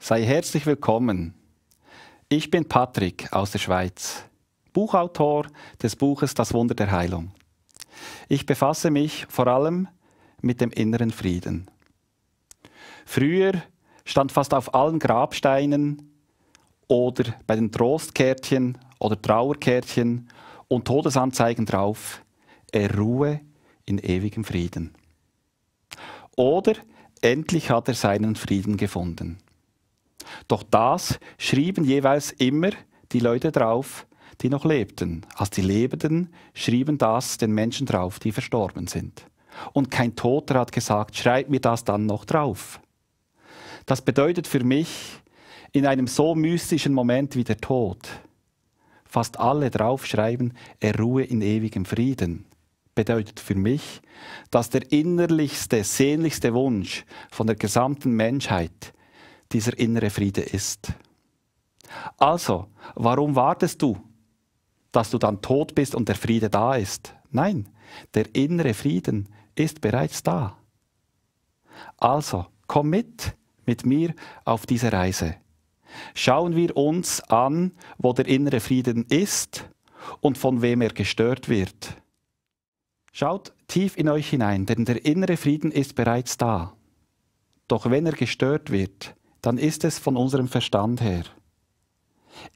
Sei herzlich willkommen. Ich bin Patrick aus der Schweiz, Buchautor des Buches Das Wunder der Heilung. Ich befasse mich vor allem mit dem inneren Frieden. Früher stand fast auf allen Grabsteinen oder bei den Trostkärtchen oder Trauerkärtchen und Todesanzeigen drauf, er ruhe in ewigem Frieden. Oder endlich hat er seinen Frieden gefunden. Doch das schrieben jeweils immer die Leute drauf, die noch lebten. Als die Lebenden schrieben das den Menschen drauf, die verstorben sind. Und kein Toter hat gesagt, schreib mir das dann noch drauf. Das bedeutet für mich, in einem so mystischen Moment wie der Tod, fast alle draufschreiben, er ruhe in ewigem Frieden, bedeutet für mich, dass der innerlichste, sehnlichste Wunsch von der gesamten Menschheit dieser innere Friede ist. Also, warum wartest du, dass du dann tot bist und der Friede da ist? Nein, der innere Frieden ist bereits da. Also, komm mit, mit mir auf diese Reise. Schauen wir uns an, wo der innere Frieden ist und von wem er gestört wird. Schaut tief in euch hinein, denn der innere Frieden ist bereits da. Doch wenn er gestört wird, dann ist es von unserem Verstand her.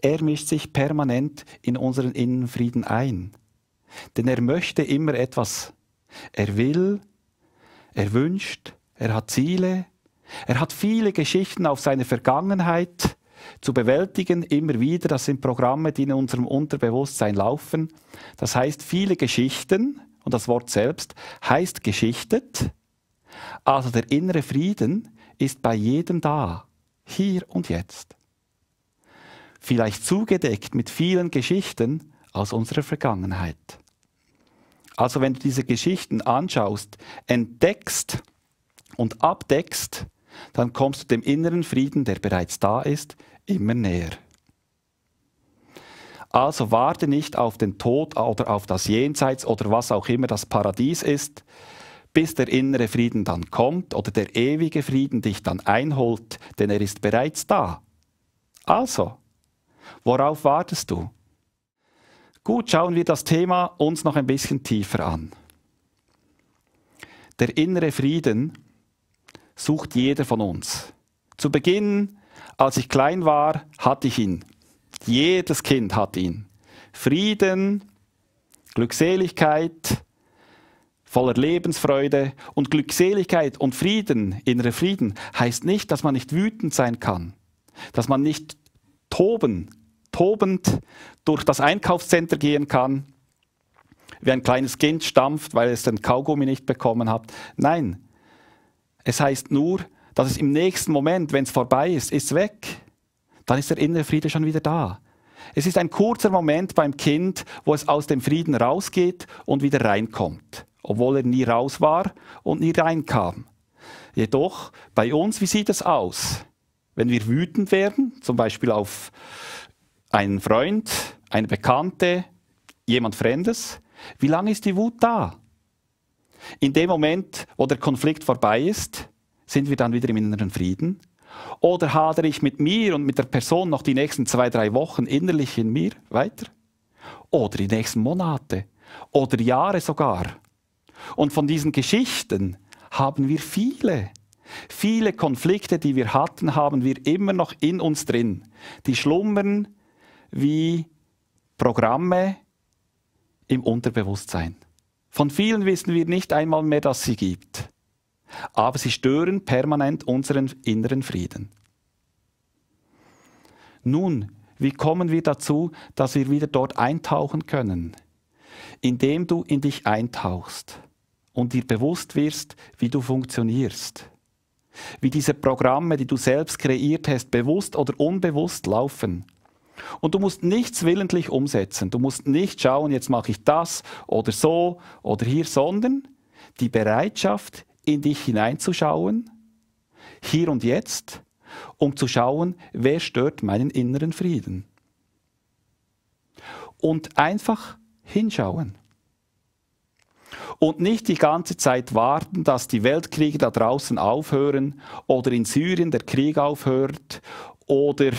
Er mischt sich permanent in unseren Innenfrieden ein, denn er möchte immer etwas. Er will, er wünscht, er hat Ziele, er hat viele Geschichten auf seine Vergangenheit zu bewältigen, immer wieder. Das sind Programme, die in unserem Unterbewusstsein laufen. Das heißt, viele Geschichten, und das Wort selbst heißt geschichtet, also der innere Frieden ist bei jedem da hier und jetzt. Vielleicht zugedeckt mit vielen Geschichten aus unserer Vergangenheit. Also wenn du diese Geschichten anschaust, entdeckst und abdeckst, dann kommst du dem inneren Frieden, der bereits da ist, immer näher. Also warte nicht auf den Tod oder auf das Jenseits oder was auch immer das Paradies ist, bis der innere Frieden dann kommt oder der ewige Frieden dich dann einholt, denn er ist bereits da. Also, worauf wartest du? Gut, schauen wir das Thema uns noch ein bisschen tiefer an. Der innere Frieden sucht jeder von uns. Zu Beginn, als ich klein war, hatte ich ihn. Jedes Kind hat ihn. Frieden, Glückseligkeit, voller Lebensfreude und Glückseligkeit und Frieden, innerer Frieden, heißt nicht, dass man nicht wütend sein kann, dass man nicht toben, tobend durch das Einkaufscenter gehen kann, wie ein kleines Kind stampft, weil es den Kaugummi nicht bekommen hat. Nein, es heißt nur, dass es im nächsten Moment, wenn es vorbei ist, ist weg. Dann ist der innere Friede schon wieder da. Es ist ein kurzer Moment beim Kind, wo es aus dem Frieden rausgeht und wieder reinkommt obwohl er nie raus war und nie reinkam. Jedoch bei uns, wie sieht es aus? Wenn wir wütend werden, zum Beispiel auf einen Freund, eine Bekannte, jemand Fremdes, wie lange ist die Wut da? In dem Moment, wo der Konflikt vorbei ist, sind wir dann wieder im inneren Frieden? Oder hadere ich mit mir und mit der Person noch die nächsten zwei, drei Wochen innerlich in mir weiter? Oder die nächsten Monate? Oder Jahre sogar? Und von diesen Geschichten haben wir viele. Viele Konflikte, die wir hatten, haben wir immer noch in uns drin. Die schlummern wie Programme im Unterbewusstsein. Von vielen wissen wir nicht einmal mehr, dass sie gibt. Aber sie stören permanent unseren inneren Frieden. Nun, wie kommen wir dazu, dass wir wieder dort eintauchen können? Indem du in dich eintauchst und dir bewusst wirst, wie du funktionierst. Wie diese Programme, die du selbst kreiert hast, bewusst oder unbewusst laufen. Und du musst nichts willentlich umsetzen. Du musst nicht schauen, jetzt mache ich das oder so oder hier, sondern die Bereitschaft, in dich hineinzuschauen, hier und jetzt, um zu schauen, wer stört meinen inneren Frieden. Und einfach hinschauen und nicht die ganze Zeit warten, dass die Weltkriege da draußen aufhören oder in Syrien der Krieg aufhört oder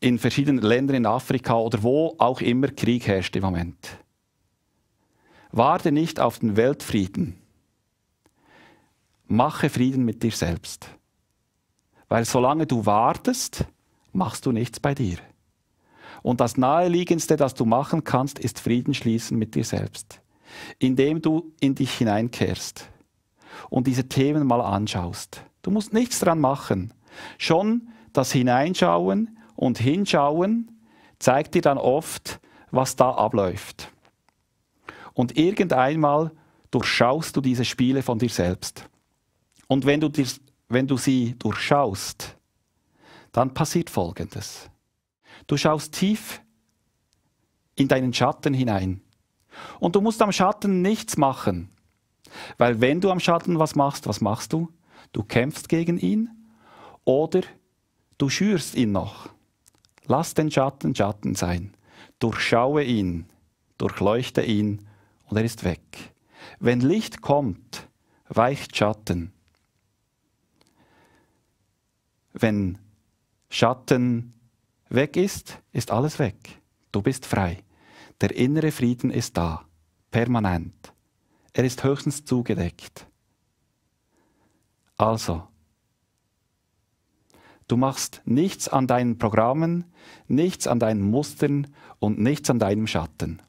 in verschiedenen Ländern in Afrika oder wo auch immer Krieg herrscht im Moment. Warte nicht auf den Weltfrieden. Mache Frieden mit dir selbst. Weil solange du wartest, machst du nichts bei dir. Und das Naheliegendste, das du machen kannst, ist Frieden schließen mit dir selbst indem du in dich hineinkehrst und diese Themen mal anschaust. Du musst nichts dran machen. Schon das Hineinschauen und Hinschauen zeigt dir dann oft, was da abläuft. Und irgendeinmal durchschaust du diese Spiele von dir selbst. Und wenn du, dir, wenn du sie durchschaust, dann passiert Folgendes. Du schaust tief in deinen Schatten hinein und du musst am Schatten nichts machen. Weil wenn du am Schatten was machst, was machst du? Du kämpfst gegen ihn oder du schürst ihn noch. Lass den Schatten Schatten sein. Durchschaue ihn, durchleuchte ihn und er ist weg. Wenn Licht kommt, weicht Schatten. Wenn Schatten weg ist, ist alles weg. Du bist frei. Der innere Frieden ist da, permanent. Er ist höchstens zugedeckt. Also, du machst nichts an deinen Programmen, nichts an deinen Mustern und nichts an deinem Schatten,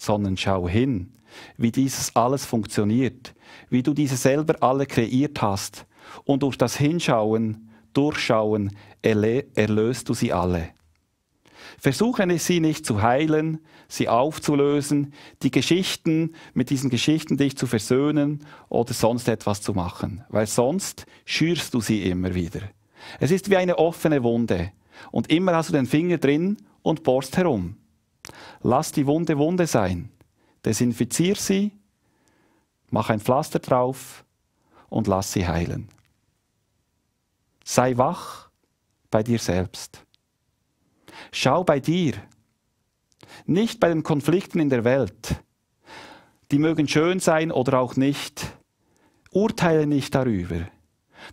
sondern schau hin, wie dieses alles funktioniert, wie du diese selber alle kreiert hast, und durch das Hinschauen, Durchschauen erlöst du sie alle. Versuchen sie nicht zu heilen, sie aufzulösen, die Geschichten mit diesen Geschichten dich zu versöhnen oder sonst etwas zu machen, weil sonst schürst du sie immer wieder. Es ist wie eine offene Wunde und immer hast du den Finger drin und bohrst herum. Lass die Wunde Wunde sein, desinfizier sie, mach ein Pflaster drauf und lass sie heilen. Sei wach bei dir selbst. Schau bei dir, nicht bei den Konflikten in der Welt. Die mögen schön sein oder auch nicht. Urteile nicht darüber.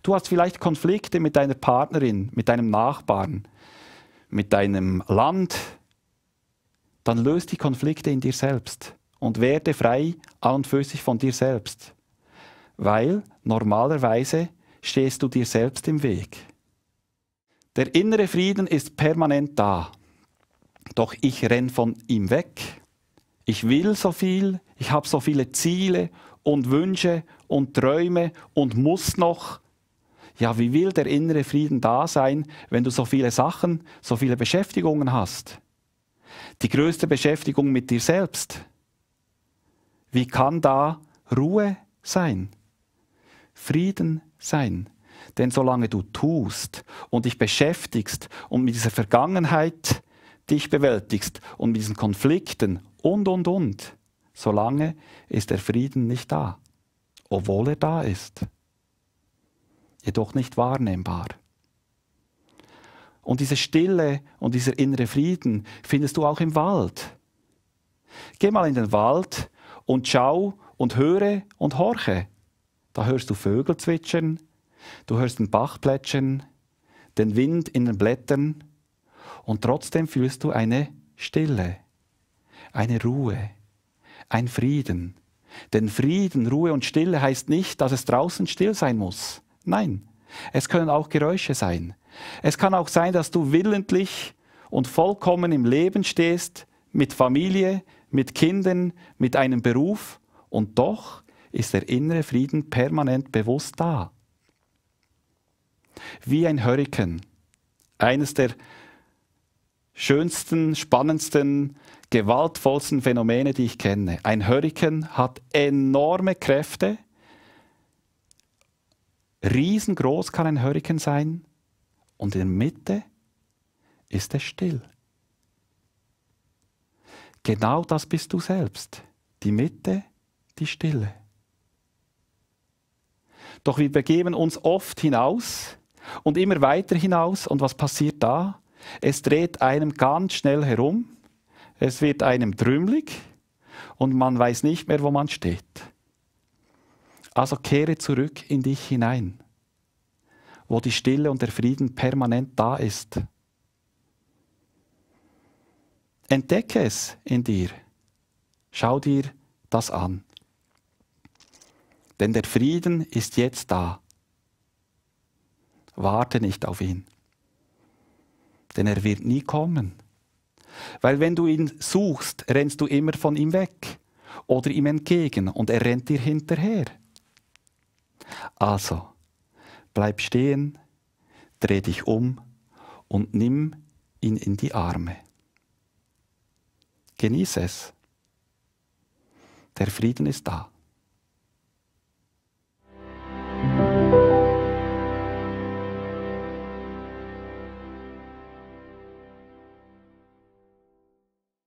Du hast vielleicht Konflikte mit deiner Partnerin, mit deinem Nachbarn, mit deinem Land. Dann löst die Konflikte in dir selbst und werde frei an und für sich von dir selbst. Weil normalerweise stehst du dir selbst im Weg. Der innere Frieden ist permanent da. Doch ich renne von ihm weg. Ich will so viel, ich habe so viele Ziele und Wünsche und Träume und muss noch. Ja, wie will der innere Frieden da sein, wenn du so viele Sachen, so viele Beschäftigungen hast? Die größte Beschäftigung mit dir selbst. Wie kann da Ruhe sein? Frieden sein? Denn solange du tust und dich beschäftigst und mit dieser Vergangenheit dich bewältigst und mit diesen Konflikten und, und, und, solange ist der Frieden nicht da, obwohl er da ist, jedoch nicht wahrnehmbar. Und diese Stille und dieser innere Frieden findest du auch im Wald. Geh mal in den Wald und schau und höre und horche. Da hörst du Vögel zwitschern, Du hörst den Bach plätschern, den Wind in den Blättern und trotzdem fühlst du eine Stille, eine Ruhe, ein Frieden. Denn Frieden, Ruhe und Stille heißt nicht, dass es draußen still sein muss. Nein, es können auch Geräusche sein. Es kann auch sein, dass du willentlich und vollkommen im Leben stehst, mit Familie, mit Kindern, mit einem Beruf, und doch ist der innere Frieden permanent bewusst da wie ein Hurrikan. Eines der schönsten, spannendsten, gewaltvollsten Phänomene, die ich kenne. Ein Hurrikan hat enorme Kräfte. Riesengroß kann ein Hurrikan sein und in der Mitte ist es still. Genau das bist du selbst. Die Mitte, die Stille. Doch wir begeben uns oft hinaus und immer weiter hinaus. Und was passiert da? Es dreht einem ganz schnell herum, es wird einem drümmelig und man weiß nicht mehr, wo man steht. Also kehre zurück in dich hinein, wo die Stille und der Frieden permanent da ist. Entdecke es in dir. Schau dir das an. Denn der Frieden ist jetzt da. Warte nicht auf ihn, denn er wird nie kommen. Weil wenn du ihn suchst, rennst du immer von ihm weg oder ihm entgegen und er rennt dir hinterher. Also, bleib stehen, dreh dich um und nimm ihn in die Arme. Genieße es. Der Frieden ist da.